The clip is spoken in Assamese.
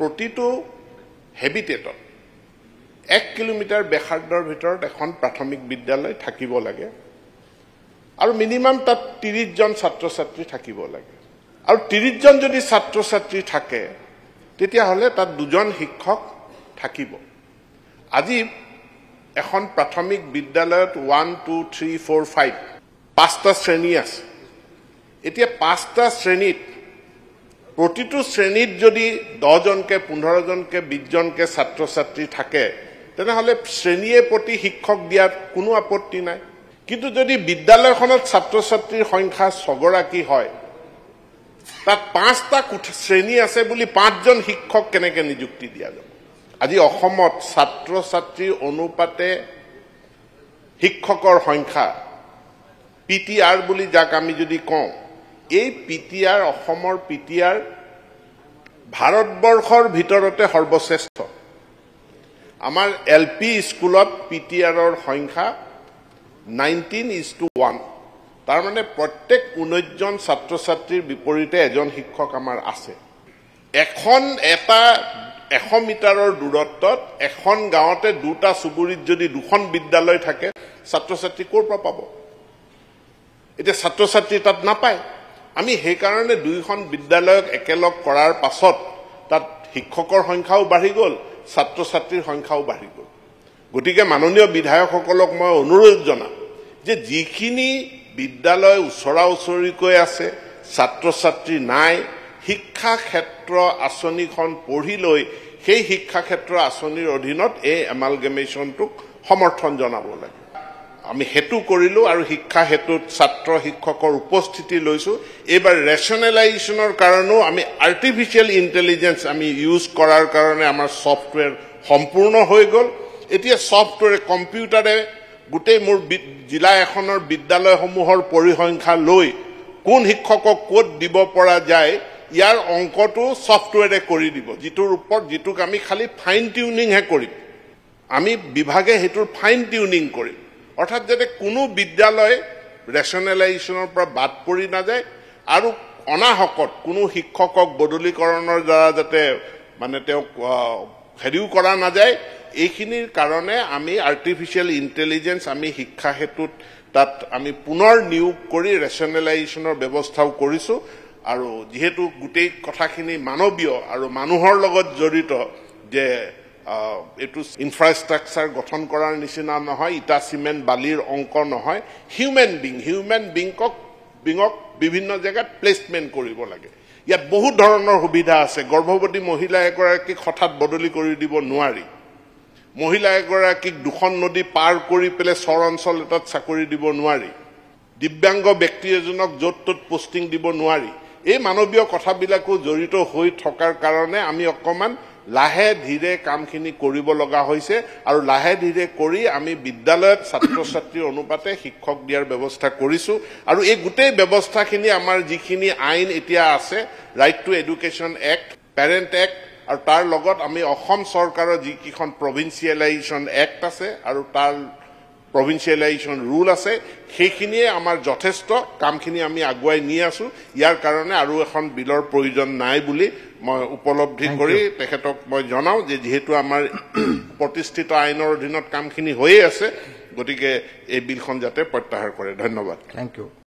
প্ৰতিটো হেবিটেটত এক কিলোমিটাৰ বেসাৰ্ধৰ ভিতৰত এখন প্ৰাথমিক বিদ্যালয় থাকিব লাগে আৰু মিনিমাম তাত ত্ৰিছজন ছাত্ৰ ছাত্ৰী থাকিব লাগে আৰু ত্ৰিছজন যদি ছাত্ৰ ছাত্ৰী থাকে তেতিয়াহ'লে তাত দুজন শিক্ষক থাকিব আজি এখন প্ৰাথমিক বিদ্যালয়ত one two three four five পাঁচটা শ্ৰেণী আছে এতিয়া পাঁচটা শ্ৰেণীত প্ৰতিটো শ্ৰেণীত যদি দহজনকে পোন্ধৰজনকে বিশজনকে ছাত্ৰ ছাত্ৰী থাকে তেনেহলে শ্ৰেণীয়ে প্ৰতি শিক্ষক দিয়াত কোনো আপত্তি নাই কিন্তু যদি বিদ্যালয়খনত ছাত্ৰ ছাত্ৰীৰ সংখ্যা ছগৰাকী হয় তাত পাঁচটা শ্ৰেণী আছে বুলি পাঁচজন শিক্ষক কেনেকৈ নিযুক্তি দিয়া যাব আজি অসমত ছাত্ৰ ছাত্ৰীৰ অনুপাতে শিক্ষকৰ সংখ্যা পি টি আৰ বুলি যাক আমি যদি কওঁ এই পি টি আৰ অসমৰ পি টি আৰ ভাৰতবৰ্ষৰ ভিতৰতে সৰ্বশ্ৰেষ্ঠ আমাৰ এল পি স্কুলত পি টি আৰৰ সংখ্যা নাইনটিন ইজ টু ওৱান তাৰমানে প্ৰত্যেক ঊনৈছজন ছাত্ৰ ছাত্ৰীৰ বিপৰীতে এজন শিক্ষক আমাৰ আছে এখন এটা এশ মিটাৰৰ দূৰত্বত এখন গাঁৱতে দুটা চুবুৰীত যদি দুখন বিদ্যালয় থাকে ছাত্ৰ ছাত্ৰী ক'ৰ পৰা পাব এতিয়া ছাত্ৰ ছাত্ৰী তাত নাপায় আমি সেইকাৰণে দুয়োখন বিদ্যালয়ক একেলগ কৰাৰ পাছত তাত শিক্ষকৰ সংখ্যাও বাঢ়ি গ'ল ছাত্ৰ ছাত্ৰীৰ সংখ্যাও বাঢ়ি গ'ল গতিকে মাননীয় বিধায়কসকলক মই অনুৰোধ জনাম যে যিখিনি বিদ্যালয় ওচৰা ওচৰিকৈ আছে ছাত্ৰ ছাত্ৰী নাই শিক্ষা ক্ষেত্ৰ আঁচনিখন পঢ়ি লৈ সেই শিক্ষা ক্ষেত্ৰ আঁচনিৰ অধীনত এই এমালগেমেশ্যনটোক সমৰ্থন জনাব লাগে আমি সেইটো কৰিলোঁ আৰু শিক্ষা হেতুত ছাত্ৰ শিক্ষকৰ উপস্থিতি লৈছোঁ এইবাৰ ৰেচনেলাইজেশ্যনৰ কাৰণেও আমি আৰ্টিফিচিয়েল ইণ্টেলিজেঞ্চ আমি ইউজ কৰাৰ কাৰণে আমাৰ ছফ্টৱেৰ সম্পূৰ্ণ হৈ গ'ল এতিয়া ছফ্টৱেৰে কম্পিউটাৰে গোটেই মোৰ জিলা এখনৰ বিদ্যালয়সমূহৰ পৰিসংখ্যা লৈ কোন শিক্ষকক ক'ত দিব পৰা যায় ইয়াৰ অংকটো ছফ্টৱেৰে কৰি দিব যিটোৰ ওপৰত যিটোক আমি খালি ফাইন টিউনিংহে কৰিম আমি বিভাগে সেইটোৰ ফাইন টিউনিং কৰিম অৰ্থাৎ যাতে কোনো বিদ্যালয় ৰেচনেলাইজেশ্যনৰ পৰা বাদ পৰি নাযায় আৰু অনাহকত কোনো শিক্ষকক বদলিকৰণৰ দ্বাৰা যাতে মানে তেওঁক হেৰিও কৰা নাযায় এইখিনিৰ কাৰণে আমি আৰ্টিফিচিয়েল ইণ্টেলিজেঞ্চ আমি শিক্ষা সেতুত তাত আমি পুনৰ নিয়োগ কৰি ৰেচনেলাইজেশ্যনৰ ব্যৱস্থাও কৰিছোঁ আৰু যিহেতু গোটেই কথাখিনি মানৱীয় আৰু মানুহৰ লগত জড়িত যে এইটো ইনফ্ৰাষ্ট্ৰাকচাৰ গঠন কৰাৰ নিচিনা নহয় ইটা চিমেণ্ট বালিৰ অংক নহয় হিউমেন বিং হিউমেন বিংক বিংক বিভিন্ন জেগাত প্লেচমেণ্ট কৰিব লাগে ইয়াত বহুত ধৰণৰ সুবিধা আছে গৰ্ভৱতী মহিলা এগৰাকীক হঠাৎ বদলি কৰি দিব নোৱাৰি মহিলা এগৰাকীক দুখন নদী পাৰ কৰি পেলাই চৰ অঞ্চল এটাত চাকৰি দিব নোৱাৰি দিব্যাংগ ব্যক্তি এজনক য'ত ত'ত পষ্টিং দিব নোৱাৰি এই মানৱীয় কথাবিলাকো জড়িত হৈ থকাৰ কাৰণে আমি অকণমান লাহে ধীৰে কামখিনি কৰিব লগা হৈছে আৰু লাহে ধীৰে কৰি আমি বিদ্যালয়ত ছাত্ৰ ছাত্ৰীৰ অনুপাতে শিক্ষক দিয়াৰ ব্যৱস্থা কৰিছো আৰু এই গোটেই ব্যৱস্থাখিনি আমাৰ যিখিনি আইন এতিয়া আছে right to education act parent act আৰু তাৰ লগত আমি অসম চৰকাৰৰ যিকেইখন প্ৰভিঞ্চিয়েলাইজেশ্যন এক্ট আছে আৰু তাৰ প্ৰভিঞ্চিয়েলাইজেশ্যন ৰুল আছে সেইখিনিয়ে আমাৰ যথেষ্ট কামখিনি আমি আগুৱাই নি আছো ইয়াৰ কাৰণে আৰু এখন বিলৰ প্ৰয়োজন নাই বুলি মই উপলব্ধি কৰি তেখেতক মই জনাওঁ যে যিহেতু আমাৰ প্ৰতিষ্ঠিত আইনৰ অধীনত কামখিনি হৈয়ে আছে গতিকে এই বিলখন যাতে প্ৰত্যাহাৰ কৰে ধন্যবাদ থেংক ইউ